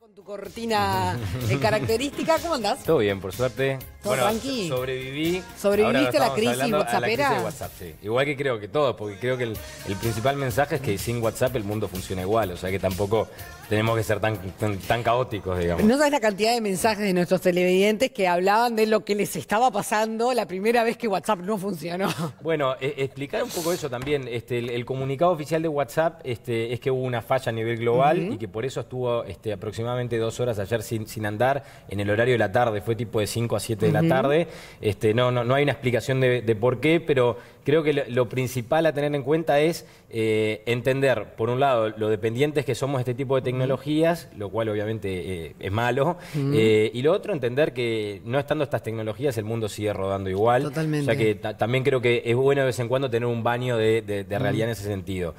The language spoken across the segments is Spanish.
Con tu cortina de característica, ¿cómo andás? Todo bien, por suerte bueno, ¿Sobreviviste a la crisis whatsappera? WhatsApp, Igual que creo que todos, porque creo que el, principal mensaje es que sin WhatsApp el mundo funciona igual. O sea que tampoco tenemos que ser tan, caóticos, digamos. No sabes la cantidad de mensajes de nuestros televidentes que hablaban de lo que les estaba pasando la primera vez que WhatsApp no funcionó. Bueno, e, explicar un poco eso también. Este, el, comunicado oficial de WhatsApp este, es que hubo una falla a nivel global y que por eso estuvo este, aproximadamente dos horas ayer sin, andar. En el horario de la tarde fue tipo de 5 a 7 la tarde. Este, no, no, no hay una explicación de, de por qué, pero creo que lo, principal a tener en cuenta es eh, entender, por un lado, lo dependientes que somos de este tipo de tecnologías, lo cual obviamente eh, es malo, eh, y lo otro, entender que no estando estas tecnologías el mundo sigue rodando igual. Totalmente. O sea que también creo que es bueno de vez en cuando tener un baño de, realidad en ese sentido.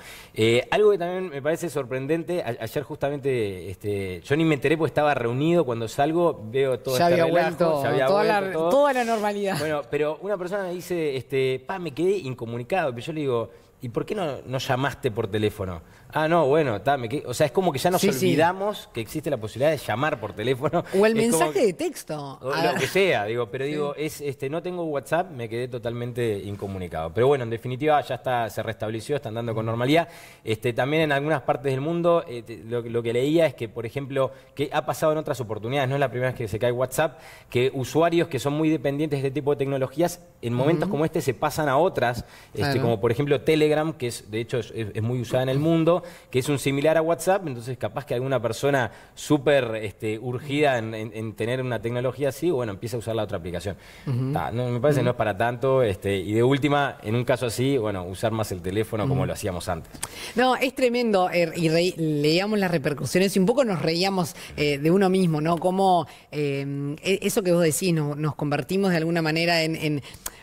algo que también me parece sorprendente, ayer justamente este, yo ni me enteré porque estaba reunido, cuando salgo veo todo ya este toda, la, toda la normalidad. Bueno, pero una persona me dice, este, pa, me quedé incomunicado. Pero yo le digo, ¿y por qué no, no llamaste por teléfono? Ah, no, bueno, o sea, es como que ya nos olvidamos que existe la posibilidad de llamar por teléfono. O el mensaje de texto. o lo que sea, digo, pero digo, es este, no tengo WhatsApp, me quedé totalmente incomunicado. Pero bueno, en definitiva ya está, se restableció, están dando con normalidad. Este, también en algunas partes del mundo, este, lo, que leía es que, por ejemplo, que ha pasado en otras oportunidades, no es la primera vez que se cae WhatsApp, que usuarios que son muy dependientes de este tipo de tecnologías, en momentos como este se pasan a otras, este, como por ejemplo Telegram, que es, de hecho es muy usada en el mundo, que es un similar a WhatsApp, entonces capaz que alguna persona súper este, urgida en, tener una tecnología así, bueno, empieza a usar la otra aplicación. me parece que no es para tanto, este, y de última, en un caso así, bueno, usar más el teléfono como lo hacíamos antes. No, es tremendo, eh, y leíamos las repercusiones y un poco nos reíamos eh, de uno mismo, ¿no? Como eh, e, eso que vos decís, nos convertimos de alguna manera en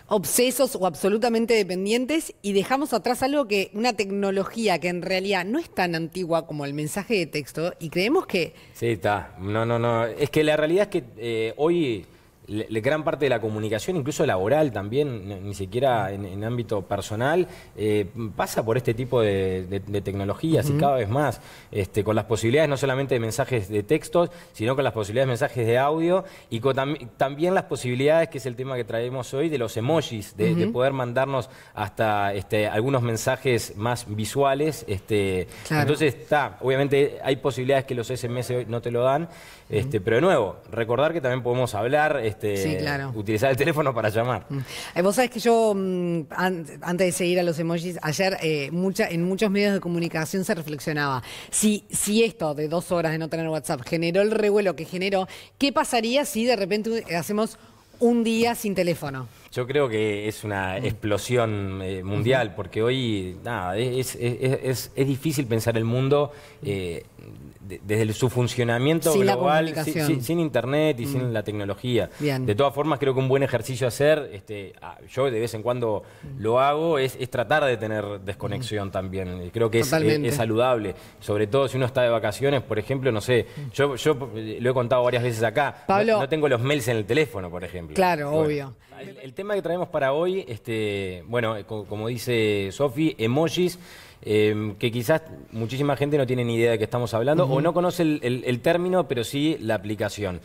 obsesos o absolutamente dependientes y dejamos atrás algo que una tecnología que en realidad no es tan antigua como el mensaje de texto y creemos que... Sí, está. No, no, no. Es que la realidad es que eh, hoy gran parte de la comunicación, incluso laboral también, ni siquiera mm. en, ámbito personal, eh, pasa por este tipo de, tecnologías y cada vez más, este, con las posibilidades no solamente de mensajes de textos, sino con las posibilidades de mensajes de audio y también las posibilidades, que es el tema que traemos hoy, de los emojis, de, poder mandarnos hasta este, algunos mensajes más visuales. Este, Entonces está, obviamente hay posibilidades que los SMS no te lo dan, este, pero de nuevo, recordar que también podemos hablar. Este, utilizar el teléfono para llamar. Mm. Eh, vos sabés que yo, mm, antes de seguir a los emojis, ayer eh, en muchos medios de comunicación se reflexionaba, si, si esto de dos horas de no tener WhatsApp generó el revuelo que generó, ¿qué pasaría si de repente hacemos un día sin teléfono? Yo creo que es una mm. explosión eh, mundial, porque hoy nada, es, difícil pensar el mundo eh, desde su funcionamiento global, sin, internet y sin mm. la tecnología. De todas formas, creo que un buen ejercicio hacer, este, ah, yo de vez en cuando mm. lo hago, es, tratar de tener desconexión también. Creo que e, es, saludable, sobre todo si uno está de vacaciones, por ejemplo, no sé, yo, eh, lo he contado varias veces acá, no, tengo los mails en el teléfono, por ejemplo. Claro, obvio tema que traemos para hoy, este, bueno, eh, como, dice Sofi, emojis, em, que quizás muchísima gente no tiene ni idea de qué estamos hablando o no conoce el, término, pero sí la aplicación.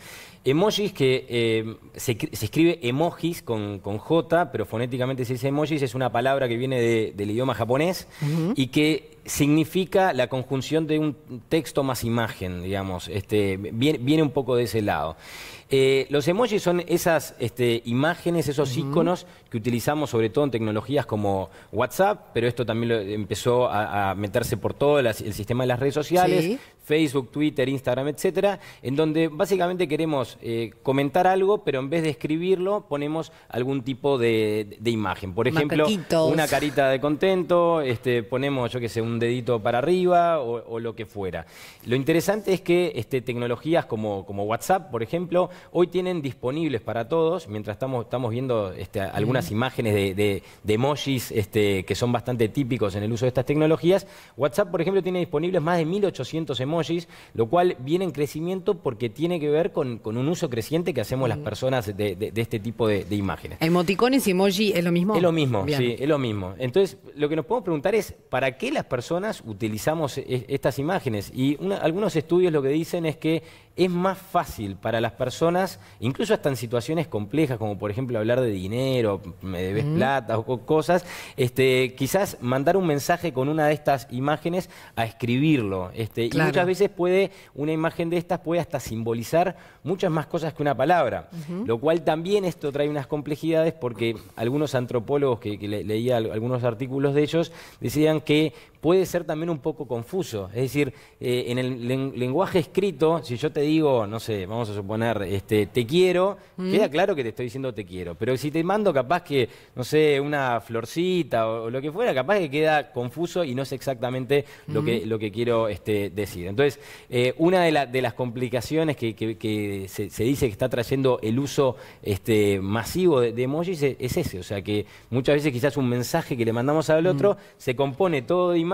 Emojis que em, se, escribe emojis con, J, pero fonéticamente se dice emojis, es una palabra que viene del idioma japonés y que significa la conjunción de un texto más imagen, digamos, este, viene, un poco de ese lado. Eh, los emojis son esas este, imágenes, esos íconos iconos que utilizamos sobre todo en tecnologías como WhatsApp, pero esto también empezó a, meterse por todo el sistema de las redes sociales, Facebook, Twitter, Instagram, etcétera, en donde básicamente queremos eh, comentar algo, pero en vez de escribirlo, ponemos algún tipo de, imagen. Por ejemplo, una carita de contento, este, ponemos, yo qué sé, un dedito para arriba o, lo que fuera. Lo interesante es que este, tecnologías como, WhatsApp, por ejemplo, hoy tienen disponibles para todos, mientras estamos, estamos viendo este, algunas imágenes de, emojis este, que son bastante típicos en el uso de estas tecnologías, WhatsApp, por ejemplo, tiene disponibles más de 1.800 emojis lo cual viene en crecimiento porque tiene que ver con, un uso creciente que hacemos las personas de, este tipo de, imágenes. ¿Emoticones y emoji es lo mismo? Es lo mismo, sí, es lo mismo. Entonces, lo que nos podemos preguntar es, ¿para qué las personas utilizamos e, estas imágenes? Y algunos estudios lo que dicen es que es más fácil para las personas, incluso hasta en situaciones complejas, como por ejemplo hablar de dinero, me debes plata o cosas, este, quizás mandar un mensaje con una de estas imágenes a escribirlo. Este, y veces puede, una imagen de estas puede hasta simbolizar muchas más cosas que una palabra, lo cual también esto trae unas complejidades porque algunos antropólogos que, leía algunos artículos de ellos decían que puede ser también un poco confuso. Es decir, eh, en el lenguaje escrito, si yo te digo, no sé, vamos a suponer, este, te quiero, queda claro que te estoy diciendo te quiero. Pero si te mando capaz que, no sé, una florcita o, lo que fuera, capaz que queda confuso y no sé exactamente lo, que, lo que quiero este, decir. Entonces, eh, una de, las complicaciones que, se, dice que está trayendo el uso este, masivo de, emojis es, ese. O sea, que muchas veces quizás un mensaje que le mandamos al otro se compone todo de imágenes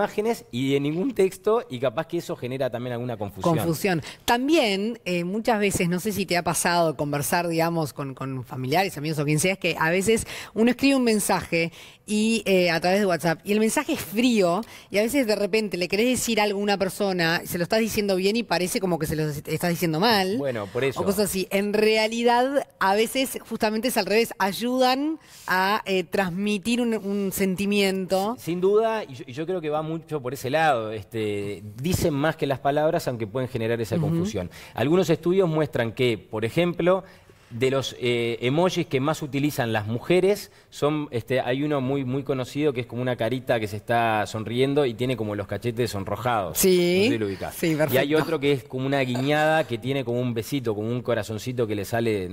y de ningún texto y capaz que eso genera también alguna confusión. Confusión. También eh, muchas veces, no sé si te ha pasado conversar, digamos, con, con familiares, amigos o quien sea, es que a veces uno escribe un mensaje y eh, a través de WhatsApp. Y el mensaje es frío y a veces de repente le querés decir algo a una persona, se lo estás diciendo bien y parece como que se lo estás diciendo mal. Bueno, por eso. O cosas así. En realidad, a veces justamente es al revés. Ayudan a eh, transmitir un, sentimiento. Sin duda, y yo, creo que va mucho por ese lado. Este, dicen más que las palabras, aunque pueden generar esa confusión. Algunos estudios muestran que, por ejemplo, de los eh, emojis que más utilizan las mujeres, son, este, hay uno muy, muy conocido que es como una carita que se está sonriendo y tiene como los cachetes sonrojados. Sí. perfecto. Y hay otro que es como una guiñada que tiene como un besito, como un corazoncito que le sale.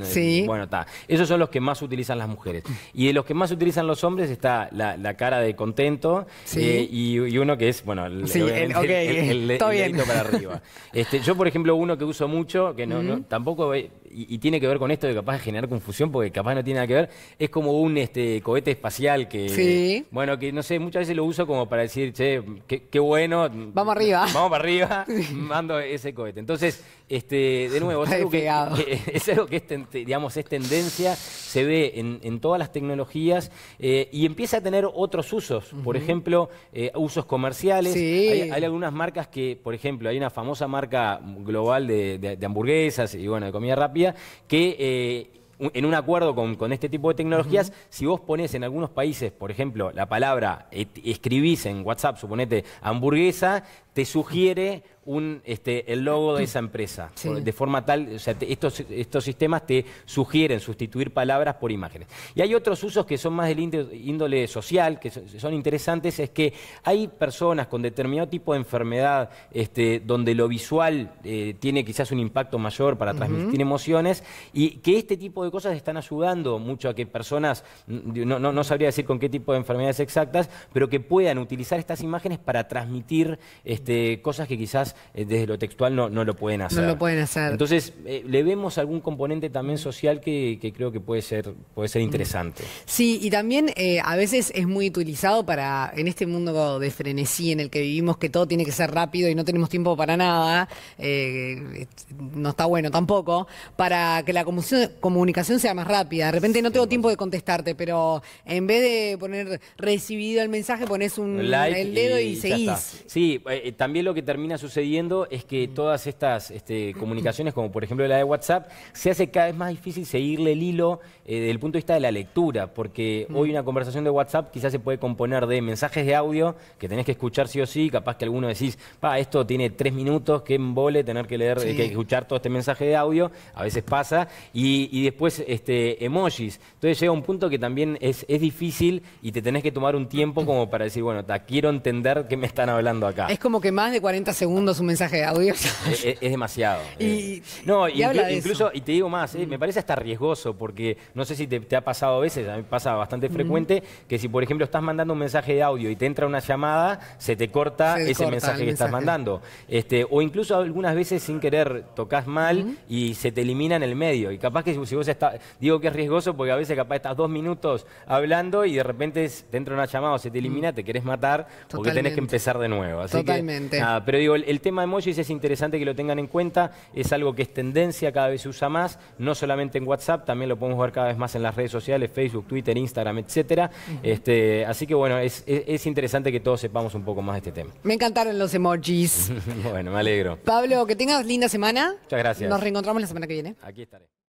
Bueno, está. Esos son los que más utilizan las mujeres. Y de los que más utilizan los hombres está la, cara de contento eh, y, uno que es, bueno, el, sí, el, para arriba. Este, yo, por ejemplo, uno que uso mucho, que no tampoco eh, y, tiene que ver con esto de capaz de generar confusión, porque capaz no tiene nada que ver, es como un este, cohete espacial que, bueno, que no sé, muchas veces lo uso como para decir, che, qué, bueno. Vamos arriba. Vamos para arriba, mando ese cohete. Entonces, este, de nuevo, es algo, que, es digamos, es tendencia, se ve en, todas las tecnologías eh, y empieza a tener otros usos, por ejemplo, eh, usos comerciales. Hay, algunas marcas que, por ejemplo, hay una famosa marca global de hamburguesas y bueno, de comida rápida que eh, en un acuerdo con, este tipo de tecnologías, si vos pones en algunos países, por ejemplo, la palabra, escribís en WhatsApp, suponete, hamburguesa, te sugiere un, este, el logo de esa empresa. De forma tal, estos, estos sistemas te sugieren sustituir palabras por imágenes. Y hay otros usos que son más del índole social, que son interesantes, es que hay personas con determinado tipo de enfermedad este, donde lo visual eh, tiene quizás un impacto mayor para transmitir emociones y que este tipo de cosas están ayudando mucho a que personas, no, no sabría decir con qué tipo de enfermedades exactas, pero que puedan utilizar estas imágenes para transmitir este, cosas que quizás eh, desde lo textual no, no, lo pueden hacer. No lo pueden hacer. Entonces, eh, le vemos algún componente también social que, creo que puede ser, puede ser mm. interesante. Sí, y también eh, a veces es muy utilizado para, en este mundo de frenesí en el que vivimos, que todo tiene que ser rápido y no tenemos tiempo para nada, no está bueno tampoco, para que la comunicación sea más rápida. De repente no tengo tiempo de contestarte, pero en vez de poner recibido el mensaje, pones un like dedo y, y seguís. Sí, también lo que termina sucediendo es que todas estas este, comunicaciones, como por ejemplo la de WhatsApp, se hace cada vez más difícil seguirle el hilo eh, desde el punto de vista de la lectura, porque hoy una conversación de WhatsApp quizás se puede componer de mensajes de audio que tenés que escuchar sí o sí, capaz que alguno decís, pa, esto tiene tres minutos, qué embole tener que leer, eh, que escuchar todo este mensaje de audio, a veces pasa, y, después este, emojis. Entonces llega un punto que también es, difícil y te tenés que tomar un tiempo como para decir, bueno, ta, quiero entender qué me están hablando acá. Es como más de 40 segundos un mensaje de audio. Es, demasiado. Y, eh, no, y incluso, y te digo más, eh, me parece hasta riesgoso, porque no sé si te, ha pasado a veces, a mí pasa bastante frecuente, que si por ejemplo estás mandando un mensaje de audio y te entra una llamada, se te corta ese mensaje que estás mandando. Este, o incluso algunas veces sin querer tocas mal y se te elimina en el medio. Y capaz que si vos estás, digo que es riesgoso porque a veces capaz estás dos minutos hablando y de repente te entra una llamada o se te elimina, te querés matar porque tenés que empezar de nuevo. Así que pero digo, el, tema de emojis es interesante que lo tengan en cuenta, es algo que es tendencia, cada vez se usa más, no solamente en WhatsApp, también lo podemos ver cada vez más en las redes sociales, Facebook, Twitter, Instagram, etc. Este, así que bueno, es, es, interesante que todos sepamos un poco más de este tema. Me encantaron los emojis. bueno, me alegro. Pablo, que tengas linda semana. Muchas gracias. Nos reencontramos la semana que viene. Aquí estaré.